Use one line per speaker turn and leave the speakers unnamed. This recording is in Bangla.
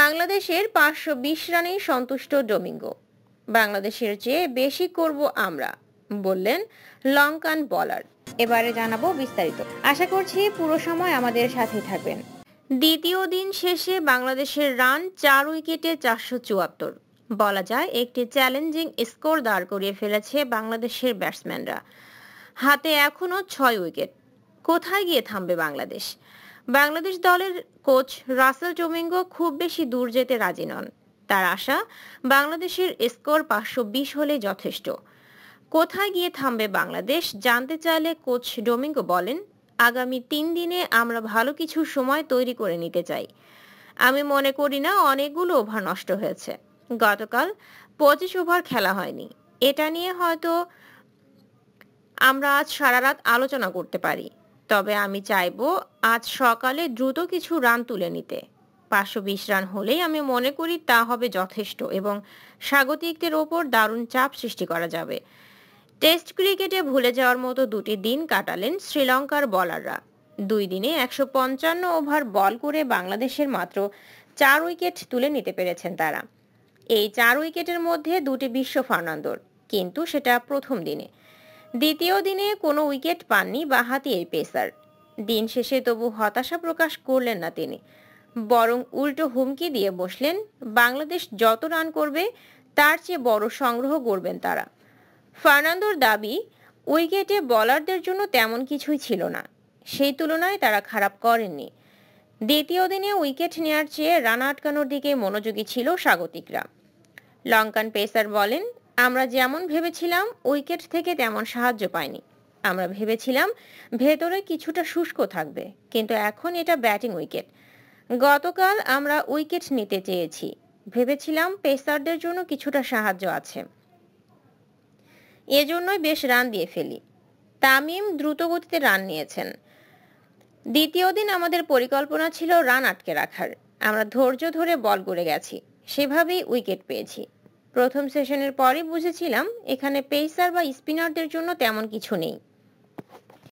বাংলাদেশের পাঁচশো বিশ রানেই সন্তুষ্ট ডোমিঙ্গো বাংলাদেশের চেয়ে বেশি করব আমরা বললেন লঙ্কান বলার এবারে জানাবো বিস্তারিত আশা করছি পুরো সময় আমাদের সাথে থাকবেন দ্বিতীয় দিন শেষে বাংলাদেশের রান চার উইকেটে চারশো চুয়াত্তর বলা যায় একটি চ্যালেঞ্জিং স্কোর দাঁড় করিয়ে ফেলেছে বাংলাদেশের ব্যাটসম্যানরা হাতে এখনও ছয় উইকেট কোথায় গিয়ে থামবে বাংলাদেশ বাংলাদেশ দলের কোচ রাসেল ডোমিঙ্গো খুব বেশি দূর যেতে রাজি নন তার আশা বাংলাদেশের স্কোর পাঁচশো বিশ হলে যথেষ্ট কোথায় গিয়ে থামবে বাংলাদেশ জানতে চাইলে কোচ ডোমিঙ্গো বলেন আগামী তিন দিনে আমরা ভালো কিছু সময় তৈরি করে নিতে চাই আমি মনে করি না অনেকগুলো ওভার নষ্ট হয়েছে গতকাল পঁচিশ ওভার খেলা হয়নি এটা নিয়ে হয়তো আমরা আজ সারা রাত আলোচনা করতে পারি তবে আমি চাইব আজ সকালে দ্রুত কিছু রান তুলে নিতে পাঁচশো বিশ রান হলেই আমি মনে করি তা হবে যথেষ্ট এবং স্বাগতিকদের ওপর দারুণ চাপ সৃষ্টি করা যাবে টেস্ট ক্রিকেটে ভুলে যাওয়ার মতো দুটি দিন কাটালেন শ্রীলঙ্কার বলাররা দুই দিনে একশো পঞ্চান্ন ওভার বল করে বাংলাদেশের মাত্র চার উইকেট তুলে নিতে পেরেছেন তারা এই চার উইকেটের মধ্যে দুটি বিশ্ব ফার্নান্দোর কিন্তু সেটা প্রথম দিনে দ্বিতীয় দিনে কোনো উইকেট পাননি বাঁহাতি এই পেসার দিন শেষে তবু হতাশা প্রকাশ করলেন না তিনি বরং উল্টো হুমকি দিয়ে বসলেন বাংলাদেশ যত রান করবে তার চেয়ে বড় সংগ্রহ করবেন তারা ফার্নান্দোর দাবি উইকেটে বলারদের জন্য তেমন কিছুই ছিল না সেই তুলনায় তারা খারাপ করেননি দ্বিতীয় দিনে উইকেট নেয়ার চেয়ে রান আটকানোর দিকে মনোযোগী ছিল স্বাগতিকরা লঙ্কান পেসার বলেন আমরা যেমন ভেবেছিলাম উইকেট থেকে তেমন সাহায্য পাইনি আমরা ভেবেছিলাম ভেতরে কিছুটা শুষ্ক থাকবে কিন্তু এখন এটা ব্যাটিং উইকেট গতকাল আমরা উইকেট নিতে চেয়েছি ভেবেছিলাম পেসারদের জন্য কিছুটা সাহায্য আছে এজন্যই বেশ রান দিয়ে ফেলি তামিম দ্রুত গতিতে রান নিয়েছেন দ্বিতীয় দিন আমাদের পরিকল্পনা ছিল রান আটকে রাখার আমরা ধৈর্য ধরে বল করে গেছি সেভাবেই উইকেট পেয়েছি প্রথম সেশনের পরই বুঝেছিলাম এখানে পেসার বা স্পিনারদের জন্য তেমন কিছু নেই